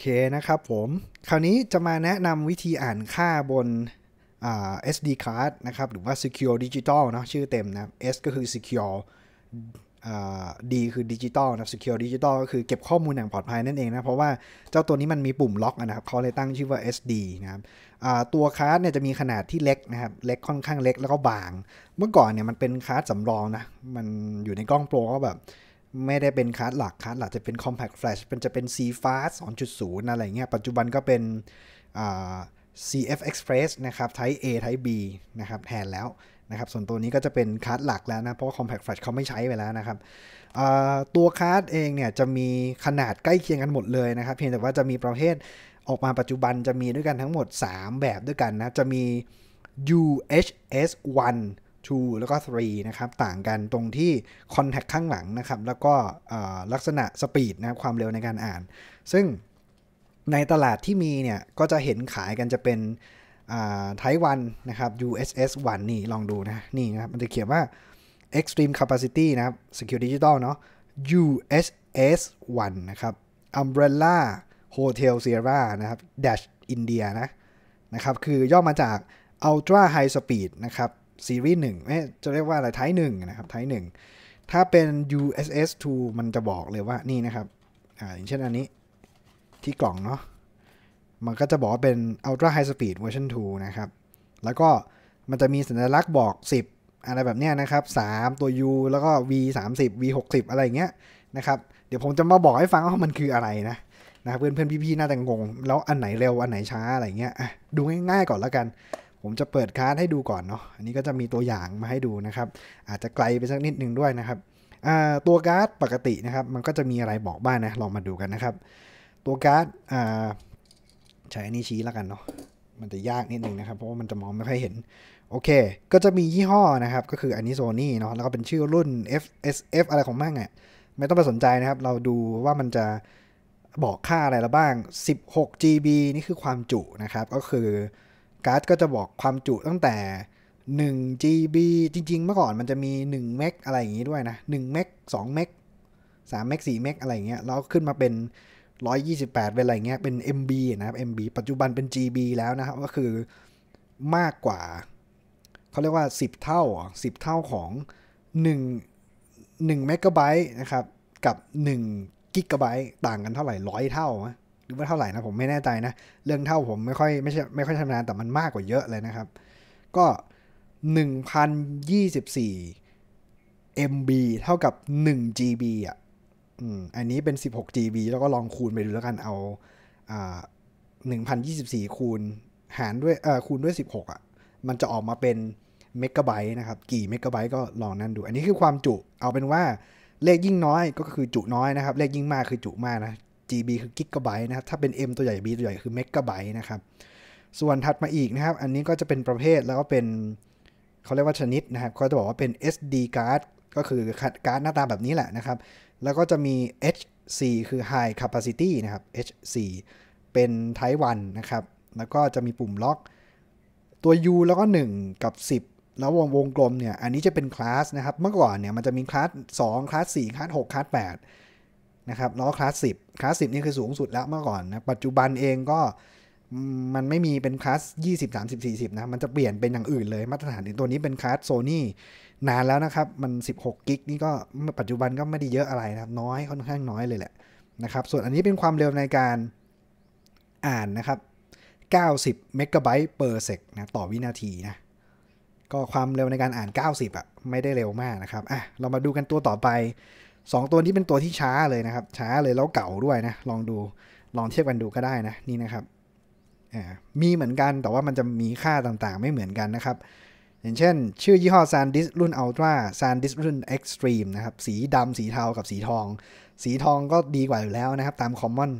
เคนะครับผม คราวนี้จะมาแนะนำวิธีอ่านค่าบน SD card นะครับ หรือว่า Secure Digital เนาะชื่อเต็มนะ S ก็คือ Secure D คือ Digital นะ Secure Digital ก็คือเก็บข้อมูลอย่างปลอดภัยนั่นเองนะ เพราะว่าเจ้าตัวนี้มันมีปุ่มล็อกนะครับเขาเลยตั้งชื่อว่า SD นะครับตัวคัสเนี่ยจะมีขนาดที่เล็กนะครับ เล็กค่อนข้างเล็กแล้วก็บาง เมื่อก่อนเนี่ยมันเป็นคัสสำรองนะ มันอยู่ในกล้องโปรก็แบบไม่ได้เป็นคัสหลักคัสหลัก จะเป็น Compact Flash เป็นจะเป็น C Fast 2.0อะไรเงี้ยปัจจุบันก็เป็น CF Express นะครับ Type A Type B นะครับแทนแล้วนะครับส่วนตัวนี้ก็จะเป็นคัสหลักแล้วนะ เพราะคอม Compact Flash เขาไม่ใช้ไปแล้วนะครับตัวคัสเองเนี่ยจะมีขนาดใกล้เคียงกันหมดเลยนะครับ เพียงแต่ว่าจะมีประเภทออกมาปัจจุบันจะมีด้วยกันทั้งหมด 3 แบบด้วยกันนะ จะมี UHS 1 2 แล้วก็ 3 นะครับ ต่างกันตรงที่คอนแทคข้างหลังนะครับ แล้วก็ลักษณะสปีดนะครับ ความเร็วในการอ่าน ซึ่งในตลาดที่มีเนี่ย ก็จะเห็นขายกันจะเป็นไทวันนะครับ USS 1นี่ลองดูนะ นี่นะครับ มันจะเขียนว่า Extreme Capacity นะครับ Secure Digital เนาะ USS 1นะครับ Umbrella Hotel Sierra นะครับ Dash India นะนะครับ คือย่อมาจาก Ultra High Speed นะครับซีรีส์หนึ่งจะเรียกว่าอะไรไทยหนึ่งนะครับไทยหนึ่งถ้าเป็น USS 2มันจะบอกเลยว่านี่นะครับอ่าอย่างเช่นอันนี้ที่กล่องเนาะมันก็จะบอกว่าเป็น Ultra High Speed Version 2 นะครับ แล้วก็มันจะมีสัญลักษณ์บอก 10 อะไรแบบเนี้ยนะครับ 3 ตัว U แล้วก็ V 3 0 V 6 0อะไรเงี้ยนะครับ เดี๋ยวผมจะมาบอกให้ฟังว่ามันคืออะไรนะนะครับเพื่อนเพื่อนพี่ๆ น่าจะงงแล้วอันไหนเร็วอันไหนช้าอะไรเงี้ยดูง่ายๆก่อนแล้วกันผมจะเปิดการ์ดให้ดูก่อนเนาะ อันนี้ก็จะมีตัวอย่างมาให้ดูนะครับ อาจจะไกลไปสักนิดนึงด้วยนะครับ ตัวการ์ดปกตินะครับ มันก็จะมีอะไรบอกบ้างนะ ลองมาดูกันนะครับ ตัวการ์ดใช้อันนี้ชี้แล้วกันเนาะ มันจะยากนิดนึงนะครับ เพราะว่ามันจะมองไม่ค่อยเห็น โอเค ก็จะมียี่ห้อนะครับ ก็คืออันนี้โซนี่เนาะ แล้วก็เป็นชื่อรุ่น FSF อะไรของมั่งอะ่ะไม่ต้องไปสนใจนะครับ เราดูว่ามันจะบอกค่าอะไรละบ้าง16 GB นี่คือความจุนะครับ ก็คือการ์ดก็จะบอกความจุตั้งแต่ 1 GB จริงๆเมื่อก่อนมันจะมี1เมกอะไรอย่างงี้ด้วยนะ1เมก2เมก3เมก4เมกอะไรอย่างเงี้ยแล้วขึ้นมาเป็น 128เป็นอะไรเงี้ยเป็น MB นะครับ MB ปัจจุบันเป็น GB แล้วนะครับ ก็คือมากกว่า เขาเรียกว่า 10 เท่า 10 เท่าของ1 1เมกะไบต์นะครับกับ1กิกะไบต์ต่างกันเท่าไหร่ร้อยเท่ารือว่าเท่าไหร่นะผมไม่แน่ใจนะเรื่องเท่าผมไม่ค่อยไม่ใช่ไม่ค่อยชำนาญแต่มันมากกว่าเยอะเลยนะครับ ก็ 1024 MB เท่ากับ1 GB อ่ะอันนี้เป็น16 GB แล้วก็ลองคูณไปดูแล้วกันเอาอ่า1024คูณหารด้วยเอ่อคูณด้วย 16อ่ะมันจะออกมาเป็นเมกะไบต์นะครับกี่เมกะไบต์ก็ลองนั่นดู อันนี้คือความจุเอาเป็นว่าเลขยิ่งน้อยก็คือจุน้อยนะครับ เลขยิ่งมากคือจุมากนะ GB คือกิกะไบต์นะครับถ้าเป็น M ตัวใหญ่ B ตัวใหญ่คือเมกะไบต์นะครับ ส่วนถัดมาอีกนะครับ อันนี้ก็จะเป็นประเภทแล้วก็เป็น เขาเรียกว่าชนิดนะครับเขาจะบอกว่าเป็น SD card ก็คือการ์ดหน้าตาแบบนี้แหละนะครับแล้วก็จะมี H4 คือ High Capacity นะครับ H4 เป็น Type 1นะครับแล้วก็จะมีปุ่มล็อกตัว U แล้วก็ 1 กับ 10 แล้ววงวงกลมเนี่ยอันนี้จะเป็นคลาสนะครับ เมื่อก่อนเนี่ยมันจะมีคลาส2คลาส4คลาส6คลาส8นะครับล้อคลาสสิบคลาสสิบนี่คือสูงสุดแล้วเมื่อก่อนนะปัจจุบันเองก็มันไม่มีเป็นคลาส20 30 40นะมันจะเปลี่ยนเป็นอย่างอื่นเลย มาตรฐาน ตัวนี้เป็นคลาสโซนี่นานแล้วนะครับ มัน 16กิกนี่ก็ปัจจุบันก็ไม่ได้เยอะอะไรนะครับน้อยค่อนข้างน้อยเลยแหละนะครับส่วนอันนี้เป็นความเร็วในการอ่านนะครับ90เมกะไบต์ per sec นะต่อวินาทีนะก็ความเร็วในการอ่าน 90อะ่ะไม่ได้เร็วมากนะครับอ่ะเรามาดูกันตัวต่อไป2 ตัวนี้เป็นตัวที่ช้าเลยนะครับ ช้าเลยแล้วเก่าด้วยนะ ลองดูลองเทียบกันดูก็ได้นะนี่นะครับมีเหมือนกันแต่ว่ามันจะมีค่าต่างๆ ไม่เหมือนกันนะครับ อย่างเช่น ชื่อยี่ห้อ SanDisk รุ่น Ultra SanDisk รุ่น Extreme นะครับสีดำสีเทากับสีทอง สีทองก็ดีกว่าอยู่แล้วนะครับตาม Common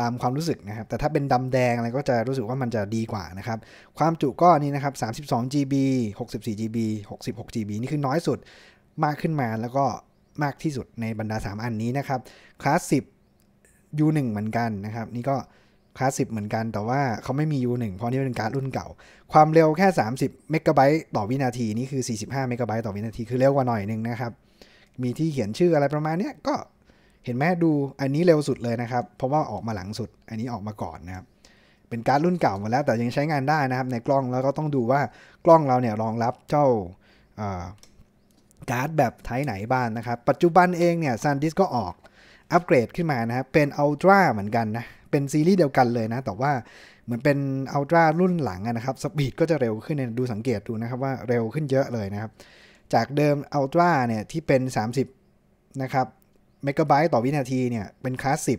ตามความรู้สึกนะครับแต่ถ้าเป็นดำแดงอะไรก็จะรู้สึกว่ามันจะดีกว่านะครับความจุก็นี่นะครับ 32GB 64GB 66GB นี่คือน้อยสุดมากขึ้นมาแล้วก็มากที่สุดในบรรดา 3 อันนี้นะครับคลาส10 U1 เหมือนกันนะครับ นี่ก็คลาส10 เหมือนกัน แต่ว่าเขาไม่มี U1 เพราะนี่เป็นการรุ่นเก่า ความเร็วแค่ 30เมกะไบต์ต่อวินาที นี่คือ 45เมกะไบต์ต่อวินาที คือเร็วกว่าหน่อยนึงนะครับ มีที่เขียนชื่ออะไรประมาณนี้ก็เห็นไหมดูอันนี้เร็วสุดเลยนะครับ เพราะว่าออกมาหลังสุดอันนี้ออกมาก่อนนะครับเป็นการรุ่นเก่ามาแล้ว แต่ยังใช้งานได้นะครับ ในกล้องแล้วก็ต้องดูว่ากล้องเราเนี่ยรองรับเจ้าการ์ดแบบไทไหนบ้างนนะครับ ปัจจุบันเองเนี่ยซันดิสก็ออกอัปเกรดขึ้นมานะครับเป็นอัลตร้าเหมือนกันนะ เป็นซีรีส์เดียวกันเลยนะ แต่ว่าเหมือนเป็นอัลตร้ารุ่นหลังนะครับ สปีดก็จะเร็วขึ้นดูสังเกตดูนะครับว่าเร็วขึ้นเยอะเลยนะครับ จากเดิมอัลตร้าเนี่ยที่เป็น 30นะครับ เมกะไบต์ต่อวินาทีเนี่ยเป็นคลาสสิบ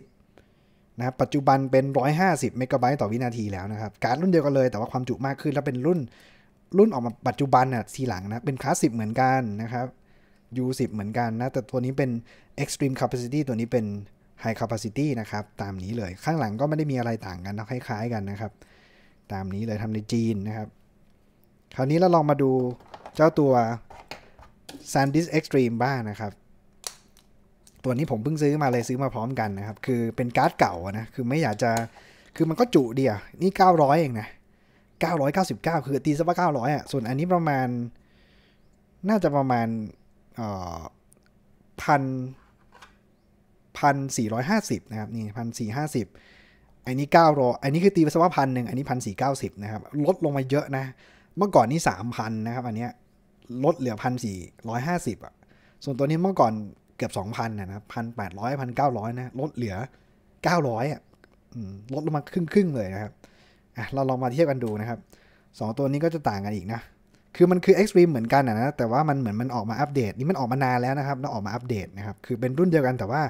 นะครับปัจจุบันเป็น 150เมกะไบต์ต่อวินาทีแล้วนะครับ การ์ดรุ่นเดียวกันเลย แต่ว่าความจุมากขึ้นแล้วเป็นรุ่นรุ่นออกมาปัจจุบันน่ะทีหลังนะ เป็นคลาสสิบเหมือนกันนะครับ U10 เหมือนกันนะ แต่ตัวนี้เป็น Extreme Capacity ตัวนี้เป็น High Capacity นะครับตามนี้เลยข้างหลังก็ไม่ได้มีอะไรต่างกันนะคล้าย ๆ กันนะครับ ตามนี้เลยทำในจีนนะครับคราวนี้เราลองมาดูเจ้าตัว SanDisk Extreme บ้างนะครับ ตัวนี้ผมเพิ่งซื้อมาเลยซื้อมาพร้อมกันนะครับคือเป็นการ์ดเก่านะคือไม่อยากจะคือมันก็จุเดียวนี่900เองนะ999คือตีซะว่า900อ่ะส่วนอันนี้ประมาณน่าจะประมาณพันพันสี่ร้อยห้าสิบนะครับนี่พันสี่ห้าสิบอันนี้เก้าร้อยอันนี้คือตีไปสักว่าพันหนึ่งอันนี้พันสี่เก้าสิบนะครับลดลงมาเยอะนะ เมื่อก่อนนี่สามพันนะครับอันเนี้ยลดเหลือพันสี่ร้อยห้าสิบอ่ะส่วนตัวนี้เมื่อก่อนเกือบสองพันนะครับพันแปดร้อยพันเก้าร้อยนะลดเหลือเก้าร้อยอ่ะลดลงมาครึ่งครึ่งเลยนะครับเราลองมาเทียบกันดูนะครับ 2 ตัวนี้ก็จะต่างกันอีกนะ คือมันคือ Extreme เหมือนกันนะแต่ว่ามันเหมือนมันออกมาอัปเดต นี่มันออกมานานแล้วนะครับแล้วออกมาอัปเดตนะครับ คือเป็นรุ่นเดียวกัน แต่ว่า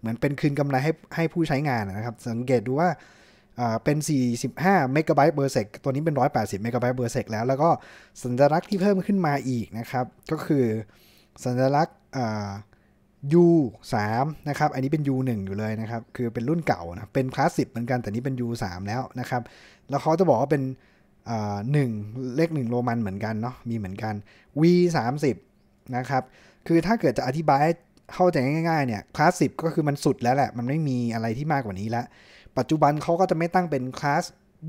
เหมือนเป็นคืนกำไรให้ให้ผู้ใช้งานนะครับ สังเกตดูว่าเป็น 45เมกะไบต์เบอร์เซกตัวนี้เป็น 180เมกะไบต์เบอร์เซกแล้ว แล้วก็สัญลักษณ์ที่เพิ่มขึ้นมาอีกนะครับ ก็คือสัญลักษณ์ U3 นะครับอันนี้เป็น U1 อยู่เลยนะครับ คือเป็นรุ่นเก่านะเป็นคลาสสิกเหมือนกัน แต่นี้เป็น U3 แล้วนะครับแล้วเขาจะบอกว่าเป็นหนึ่งเลขหนึ่งโรมันเหมือนกันเนาะมีเหมือนกัน v 3 0นะครับ คือถ้าเกิดจะอธิบายเข้าใจง่าย ๆ เนี่ยคลาสสิบก็คือมันสุดแล้วแหละ มันไม่มีอะไรที่มากกว่านี้แล้ว ปัจจุบันเขาก็จะไม่ตั้งเป็นคลาส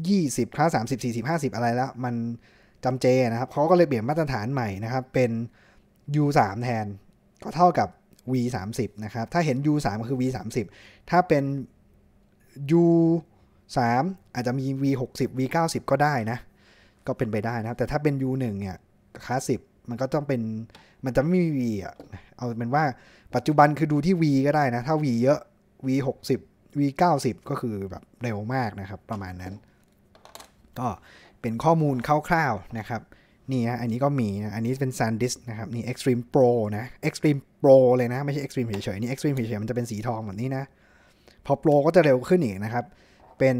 20คลาส30 40 50 อะไรแล้ว มันจำเจนะครับเขาก็เลยเปลี่ยนมาตรฐานใหม่นะครับ เป็น U3 แทน ก็เท่ากับ V30 นะครับ ถ้าเห็น U3 ก็คือ V30 ถ้าเป็น U 3. อาจจะมี V60 V90 ก็ได้นะ ก็เป็นไปได้นะ แต่ถ้าเป็น U1 เนี่ยคลาสสิบมันก็ต้องเป็น มันจะไม่มี V อ่ะ เอาเป็นว่า ปัจจุบันคือดูที่ V ก็ได้นะ ถ้า V เยอะ V60 V90 ก็คือแบบเร็วมากนะครับ ประมาณนั้น ก็เป็นข้อมูลคร่าวๆ นะครับ นี่นะอันนี้ก็มีนะ อันนี้เป็น SanDisk นะครับ นี่ Extreme Pro นะ Extreme Pro เลยนะ ไม่ใช่ Extreme เฉยๆ นี่ Extreme เฉยๆมันจะเป็นสีทองแบบนี้นะ พอ Pro ก็จะเร็วขึ้นอีกนะครับเป็น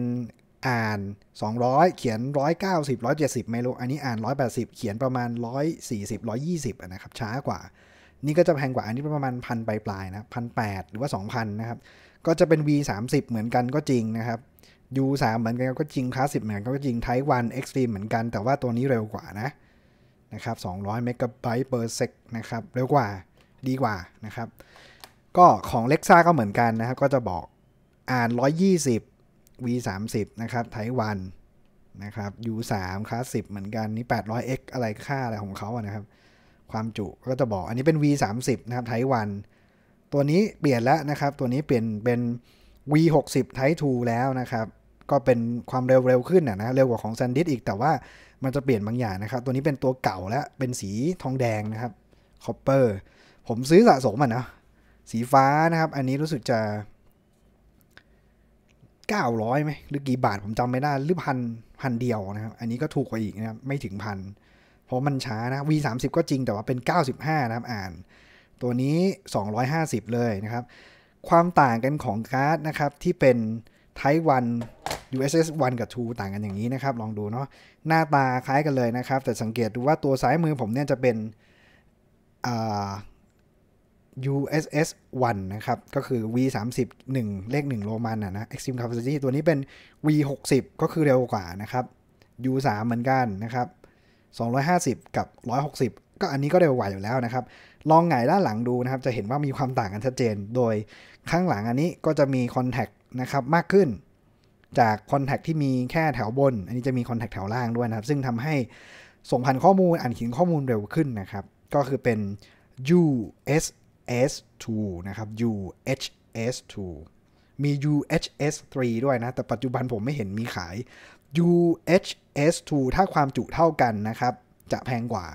อ่าน 200 เขียน 190 170 ไม่รู้ อันนี้อ่าน 180 เขียนประมาณ 140 120นะครับช้ากว่า นี่ก็จะแพงกว่าอันนี้ประมาณพันปลายๆนะพันแหรือว่า 2,000 นะครับ ก็จะเป็น V30 เหมือนกันก็จริงนะครับ U3 เหมือนกันก็จริงคลาสสิบเหมือนกันก็จริงไทวันเอ็กซ์ตรีมเหมือนกันแต่ว่าตัวนี้เร็วกว่านะนะครับ200เมกะไบต์เปอร์เซกนะครับเร็วกว่าดีกว่านะครับ ก็ของเล็กซ่าก็เหมือนกันนะครับก็จะบอกอ่าน 120 V30 นะครับไต้หวัน นะครับ U3 คลาสสิเหมือนกันนี่ 800X อะไรค่าอะไรของเขาอะนะครับความจุก็จะบอก อันนี้เป็น V30 นะครับไต้หวัน ตัวนี้เปลี่ยนแล้วนะครับ ตัวนี้เปลี่ยนเป็น V60 ไท p ท2แล้วนะครับก็เป็นความเร็วเร็วขึ้นนะนะเร็วกว่าของซันดิสอีกแต่ว่ามันจะเปลี่ยนบางอย่างนะครับ ตัวนี้เป็นตัวเก่าแล้วเป็นสีทองแดงนะครับคปเปอร์ผมซื้อสะสมอ่ะนะสีฟ้านะครับ อันนี้รู้สึกจะเก้าร้อยไหมหรือกี่บาท ผมจำไม่ได้ หรือพันพันเดียวนะครับ อันนี้ก็ถูกกว่าอีกนะครับ ไม่ถึงพันเพราะมันช้านะ V 3 0ก็จริงแต่ว่าเป็น 95 นะครับอ่าน ตัวนี้ 250 เลยนะครับ ความต่างกันของการ์ดนะครับ ที่เป็นไทวัน USS 1 กับ 2 ต่างกันอย่างนี้นะครับ ลองดูเนาะหน้าตาคล้ายกันเลยนะครับ แต่สังเกตดูว่าตัวซ้ายมือผมเนี่ยจะเป็นอ่า USS 1นะครับ ก็คือ V 3 1เลข 1โรมันอ่ะนะ Extreme Capacity ตัวนี้เป็น V 6 0ก็คือเร็วกว่านะครับ U 3เหมือนกันนะครับ 250 กับ 160 ก็อันนี้ก็เร็วกว่าอยู่แล้วนะครับ ลองไงด้านหลังดูนะครับ จะเห็นว่ามีความต่างกันชัดเจน โดยข้างหลังอันนี้ก็จะมีคอนแทคนะครับ มากขึ้น จากคอนแทคที่มีแค่แถวบน อันนี้จะมีคอนแทคแถวล่างด้วยนะครับ ซึ่งทำให้ส่งผ่านข้อมูล อ่านเขียนข้อมูลเร็วขึ้นนะครับ ก็คือเป็น u s S2 นะครับ UHS2 มี UHS3 ด้วยนะ แต่ปัจจุบันผมไม่เห็นมีขาย UHS2 ถ้าความจุเท่ากันนะครับ จะแพงกว่า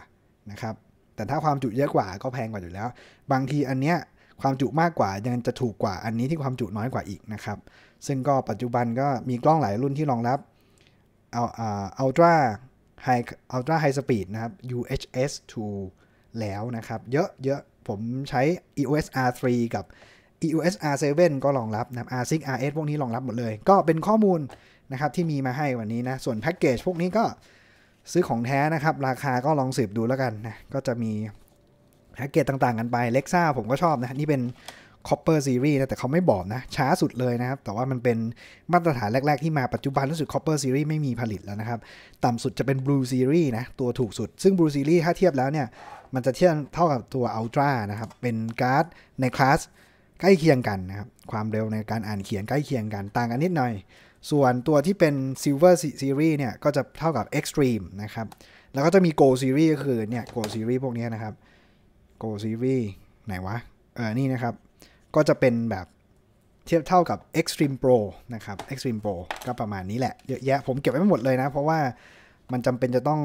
นะครับ แต่ถ้าความจุเยอะกว่าก็แพงกว่าอยู่แล้ว บางทีอันเนี้ยความจุมากกว่ายังจะถูกกว่าอันนี้ที่ความจุน้อยกว่าอีกนะครับ ซึ่งก็ปัจจุบันก็มีกล้องหลายรุ่นที่รองรับเอาอัลตร้าไฮอัลตร้าไฮสปีดนะครับ UHS 2แล้วนะครับเยอะเยอะผมใช้ EOS R3 กับ EOS R7 ก็รองรับนะ R6 RS พวกนี้รองรับหมดเลย ก็เป็นข้อมูลนะครับที่มีมาให้วันนี้นะ ส่วนแพ็กเกจพวกนี้ก็ซื้อของแท้นะครับ ราคาก็ลองสืบดูแล้วกันนะ ก็จะมีแพ็กเกจต่างๆ กันไปเล็กซ่าผมก็ชอบนะ นี่เป็น Copper Series นะแต่เขาไม่บอกนะช้าสุดเลยนะครับ แต่ว่ามันเป็นมาตรฐานแรก ๆ ที่มาปัจจุบันรู้สึก Copper Series ไม่มีผลิตแล้วนะครับ ต่ำสุดจะเป็น Blue Series นะ ตัวถูกสุด ซึ่ง Blue Series ถ้าเทียบแล้วเนี่ย มันจะเทียบเท่ากับตัว Ultra นะครับ เป็นการ์ดในคลาสใกล้เคียงกันนะครับ ความเร็วในการอ่านเขียนใกล้เคียงกัน ต่างกันนิดหน่อย ส่วนตัวที่เป็น Silver Series เนี่ยก็จะเท่ากับ Extreme นะครับแล้วก็จะมี Gold Series ก็คือเนี่ย Gold Series พวกนี้นะครับ Gold Series ไหนวะเออนี่นะครับก็จะเป็นแบบเทียบเท่ากับ Extreme Pro นะครับ Extreme Pro ก็ประมาณนี้แหละ เยอะแยะผมเก็บไว้หมดเลยนะ เพราะว่ามันจำเป็นจะต้อง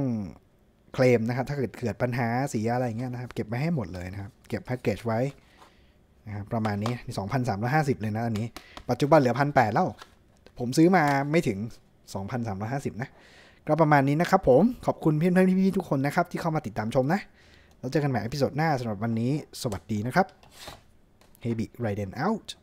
เคลมนะครับ ถ้าเกิดเกิดปัญหาเสียอะไรเงี้ยนะครับ เก็บไว้ให้หมดเลยนะครับ เก็บแพ็กเกจไว้ นะครับ ประมาณนี้ 2,350 เลยนะอันนี้ ปัจจุบันเหลือ 1,800 แล้ว ผมซื้อมาไม่ถึง 2,350 นะ ก็ประมาณนี้นะครับผมขอบคุณเพื่อนๆพี่ๆทุกคนนะครับที่เข้ามาติดตามชมนะแล้วเจอกันใหม่อพิโซดหน้าสำหรับวันนี้สวัสดีนะครับ maybe right in out